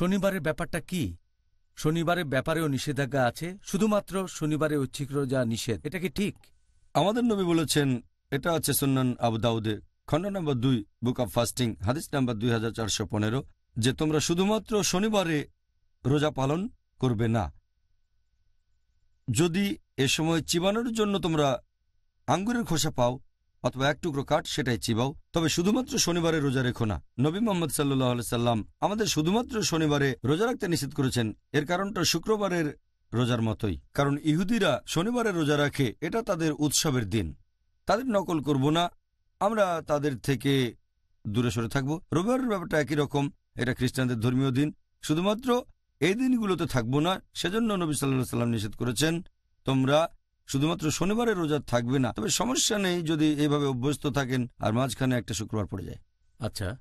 শনিবারের ব্যাপারটা কি শনিবারের ব্যাপারেও নিষেধাজ্ঞা আছে শুধুমাত্র শনিবারে ঐচ্ছিক রোজা নিষেধ এটা কি ঠিক আমাদের নবী বলেছেন এটা আছে সুন্নান আবু দাউদে খণ্ড নম্বর দুই বুক অব ফাস্টিং হাদিস নাম্বার দুই হাজার যে তোমরা শুধুমাত্র শনিবারে রোজা পালন করবে না যদি এ সময় চিবানোর জন্য তোমরা আঙ্গুরের খোসা পাও অথবা এক টুকরো কাঠ সেটাই চিবাও তবে শুধুমাত্র শনিবারে রোজা রেখো না নবী মোহাম্মদ সাল্লাহ সাল্লাম আমাদের শুধুমাত্র শনিবারে রোজা রাখতে নিষেধ করেছেন এর কারণটা শুক্রবারের রোজার মতোই কারণ ইহুদিরা শনিবারে রোজা রাখে এটা তাদের উৎসবের দিন তাদের নকল করব না আমরা তাদের থেকে দূরে সরে থাকব রবিবারের ব্যাপারটা একই রকম এটা খ্রিস্টানদের ধর্মীয় দিন শুধুমাত্র এই দিনগুলোতে থাকবো না সেজন্য নবী সাল্লাহ সাল্লাম নিষেধ করেছেন তোমরা শুধুমাত্র শনিবারে রোজা থাকবে না তবে সমস্যা নেই যদি এভাবে অভ্যস্ত থাকেন আর মাঝখানে একটা শুক্রবার পড়ে যায় আচ্ছা